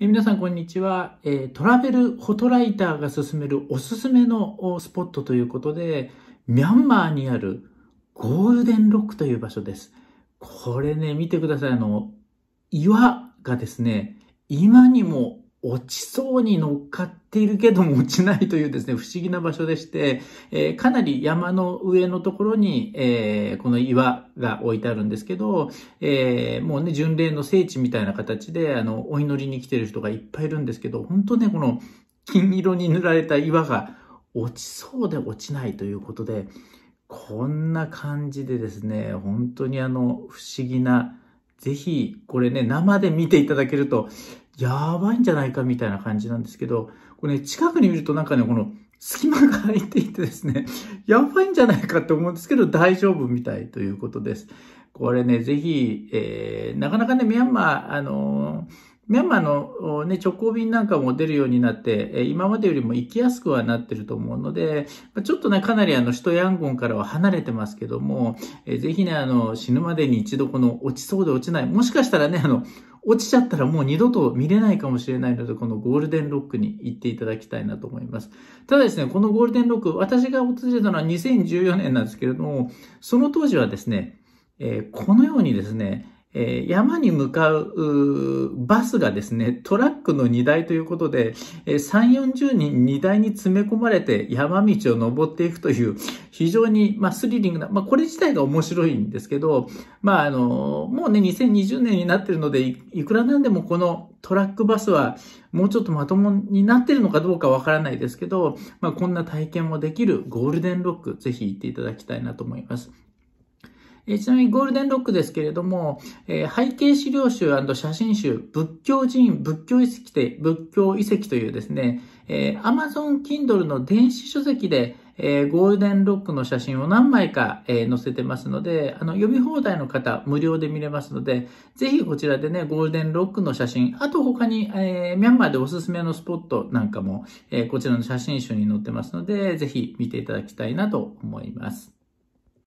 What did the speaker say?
皆さんこんにちは。トラベルフォトライターが勧めるおすすめのスポットということで、ミャンマーにあるゴールデンロックという場所です。これね、見てください。あの、岩がですね、今にも落ちそうに乗っかっているけども落ちないというですね、不思議な場所でして、えー、かなり山の上のところに、えー、この岩が置いてあるんですけど、えー、もうね、巡礼の聖地みたいな形で、あの、お祈りに来てる人がいっぱいいるんですけど、本当ね、この金色に塗られた岩が落ちそうで落ちないということで、こんな感じでですね、本当にあの、不思議なぜひ、これね、生で見ていただけると、やばいんじゃないかみたいな感じなんですけど、これね、近くに見るとなんかね、この隙間が空いていてですね、やばいんじゃないかって思うんですけど、大丈夫みたいということです。これね、ぜひ、えー、なかなかね、ミャンマー、あのーミャンマーの、ね、直行便なんかも出るようになって、今までよりも行きやすくはなってると思うので、ちょっとね、かなりあの、首都ヤンゴンからは離れてますけども、ぜひね、あの、死ぬまでに一度この、落ちそうで落ちない、もしかしたらね、あの、落ちちゃったらもう二度と見れないかもしれないので、このゴールデンロックに行っていただきたいなと思います。ただですね、このゴールデンロック、私が訪れたのは2014年なんですけれども、その当時はですね、えー、このようにですね、えー、山に向かうバスがですね、トラックの荷台ということで、えー、3、40人荷台に詰め込まれて山道を登っていくという、非常に、まあ、スリリングな、まあ、これ自体が面白いんですけど、まあ、あの、もうね、2020年になってるのでい、いくらなんでもこのトラックバスは、もうちょっとまともになってるのかどうかわからないですけど、まあ、こんな体験もできるゴールデンロック、ぜひ行っていただきたいなと思います。えちなみにゴールデンロックですけれども、え背景資料集写真集、仏教寺院、仏教遺跡で、仏教遺跡というですね、えー、Amazon Kindle の電子書籍で、えー、ゴールデンロックの写真を何枚か、えー、載せてますので、あの、読み放題の方、無料で見れますので、ぜひこちらでね、ゴールデンロックの写真、あと他に、えー、ミャンマーでおすすめのスポットなんかも、えこちらの写真集に載ってますので、ぜひ見ていただきたいなと思います。